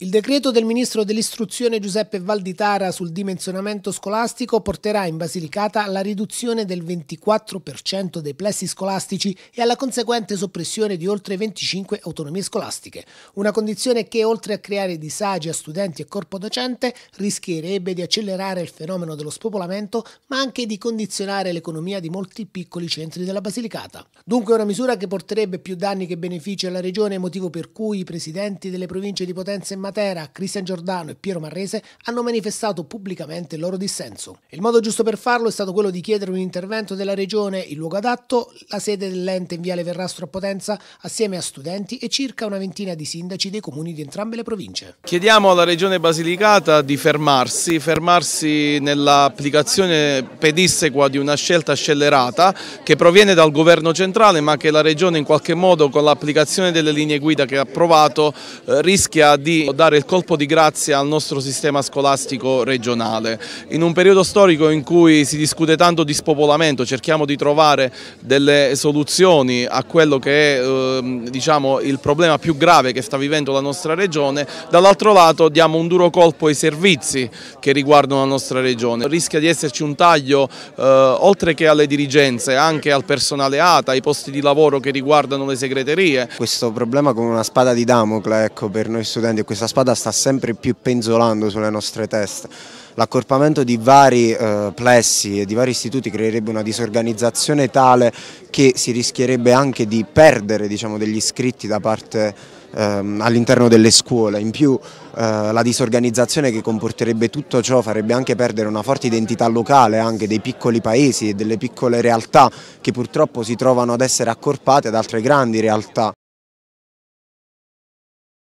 Il decreto del ministro dell'istruzione Giuseppe Valditara sul dimensionamento scolastico porterà in Basilicata alla riduzione del 24% dei plessi scolastici e alla conseguente soppressione di oltre 25 autonomie scolastiche, una condizione che oltre a creare disagi a studenti e corpo docente rischierebbe di accelerare il fenomeno dello spopolamento ma anche di condizionare l'economia di molti piccoli centri della Basilicata. Dunque una misura che porterebbe più danni che benefici alla regione, motivo per cui i presidenti delle province di Potenza e Mar Matera, Cristian Giordano e Piero Marrese hanno manifestato pubblicamente il loro dissenso. Il modo giusto per farlo è stato quello di chiedere un intervento della regione, in luogo adatto, la sede dell'ente in Viale Verrastro a Potenza, assieme a studenti e circa una ventina di sindaci dei comuni di entrambe le province. Chiediamo alla regione Basilicata di fermarsi, fermarsi nell'applicazione pedissequa di una scelta scellerata che proviene dal governo centrale ma che la regione in qualche modo con l'applicazione delle linee guida che ha approvato eh, rischia di dare il colpo di grazia al nostro sistema scolastico regionale. In un periodo storico in cui si discute tanto di spopolamento, cerchiamo di trovare delle soluzioni a quello che è eh, diciamo, il problema più grave che sta vivendo la nostra regione, dall'altro lato diamo un duro colpo ai servizi che riguardano la nostra regione. Rischia di esserci un taglio eh, oltre che alle dirigenze, anche al personale ATA, ai posti di lavoro che riguardano le segreterie. Questo problema come una spada di Damocle ecco, per noi studenti e questa spada sta sempre più penzolando sulle nostre teste. L'accorpamento di vari eh, plessi e di vari istituti creerebbe una disorganizzazione tale che si rischierebbe anche di perdere diciamo, degli iscritti da parte ehm, all'interno delle scuole. In più eh, la disorganizzazione che comporterebbe tutto ciò farebbe anche perdere una forte identità locale anche dei piccoli paesi e delle piccole realtà che purtroppo si trovano ad essere accorpate ad altre grandi realtà.